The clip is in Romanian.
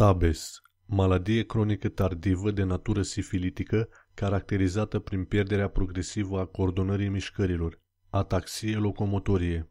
TABES, maladie cronică tardivă de natură sifilitică caracterizată prin pierderea progresivă a coordonării mișcărilor, ataxie locomotorie.